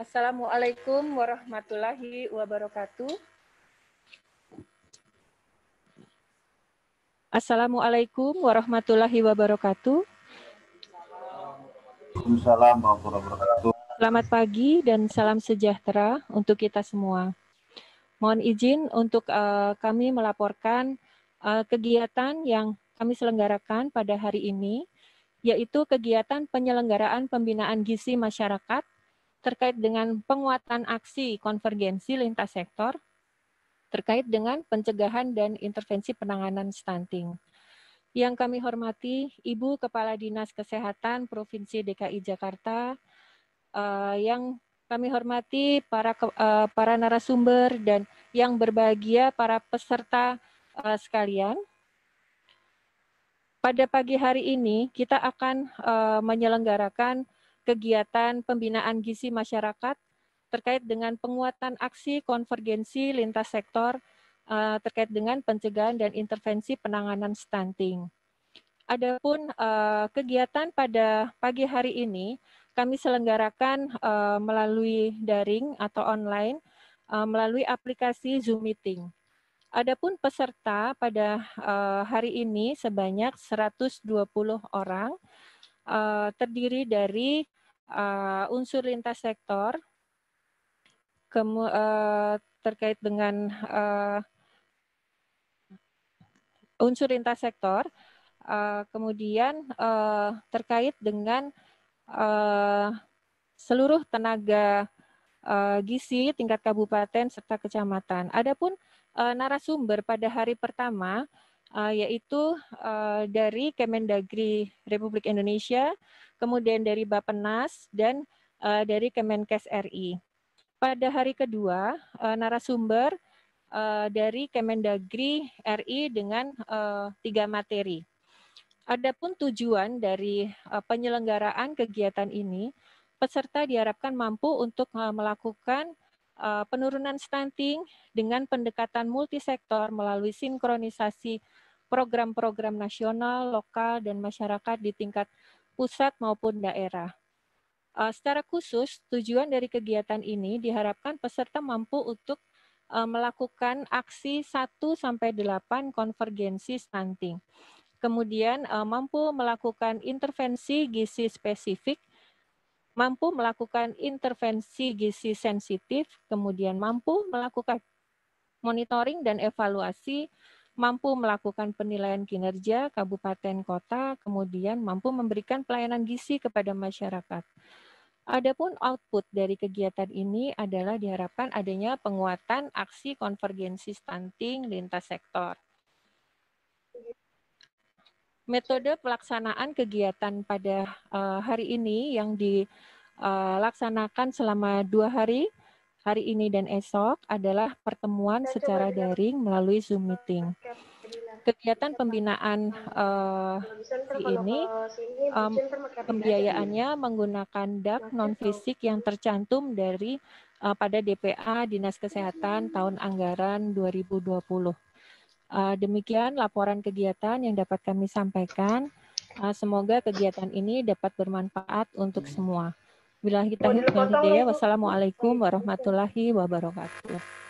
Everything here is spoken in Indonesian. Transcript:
Assalamualaikum warahmatullahi wabarakatuh. Assalamualaikum warahmatullahi wabarakatuh. Assalamualaikum warahmatullahi wabarakatuh. Selamat pagi dan salam sejahtera untuk kita semua. Mohon izin untuk uh, kami melaporkan uh, kegiatan yang kami selenggarakan pada hari ini, yaitu kegiatan penyelenggaraan pembinaan gizi masyarakat terkait dengan penguatan aksi konvergensi lintas sektor, terkait dengan pencegahan dan intervensi penanganan stunting. Yang kami hormati Ibu Kepala Dinas Kesehatan Provinsi DKI Jakarta, uh, yang kami hormati para uh, para narasumber dan yang berbahagia para peserta uh, sekalian. Pada pagi hari ini kita akan uh, menyelenggarakan kegiatan pembinaan gizi masyarakat terkait dengan penguatan aksi konvergensi lintas sektor uh, terkait dengan pencegahan dan intervensi penanganan stunting. Adapun uh, kegiatan pada pagi hari ini kami selenggarakan uh, melalui daring atau online uh, melalui aplikasi Zoom Meeting. Adapun peserta pada uh, hari ini sebanyak 120 orang uh, terdiri dari uh, unsur lintas sektor kemu, uh, terkait dengan uh, unsur lintas sektor, uh, kemudian uh, terkait dengan uh, seluruh tenaga uh, gizi tingkat kabupaten serta kecamatan. Adapun uh, narasumber pada hari pertama uh, yaitu uh, dari Kemendagri Republik Indonesia kemudian dari Bapenas dan uh, dari Kemenkes RI. Pada hari kedua, uh, narasumber uh, dari Kemendagri RI dengan uh, tiga materi. Adapun tujuan dari uh, penyelenggaraan kegiatan ini, peserta diharapkan mampu untuk uh, melakukan uh, penurunan stunting dengan pendekatan multisektor melalui sinkronisasi program-program nasional, lokal, dan masyarakat di tingkat pusat maupun daerah. Eh, secara khusus, tujuan dari kegiatan ini diharapkan peserta mampu untuk eh, melakukan aksi 1-8 konvergensi stunting. Kemudian eh, mampu melakukan intervensi gizi spesifik, mampu melakukan intervensi gizi sensitif, kemudian mampu melakukan monitoring dan evaluasi mampu melakukan penilaian kinerja kabupaten kota, kemudian mampu memberikan pelayanan gizi kepada masyarakat. Adapun output dari kegiatan ini adalah diharapkan adanya penguatan aksi konvergensi stunting lintas sektor. Metode pelaksanaan kegiatan pada eh, hari ini yang dilaksanakan eh, selama dua hari hari ini dan esok adalah pertemuan secara daring melalui Zoom meeting. Kegiatan pembinaan uh, ini um, pembiayaannya menggunakan dak nah, non gitu. fisik yang tercantum dari uh, pada DPA Dinas Kesehatan tahun anggaran 2020. Uh, eh, demikian laporan kegiatan yang dapat kami sampaikan. Uh, semoga kegiatan ini dapat bermanfaat untuk semua. Bila kita wassalamualaikum warahmatullahi wabarakatuh.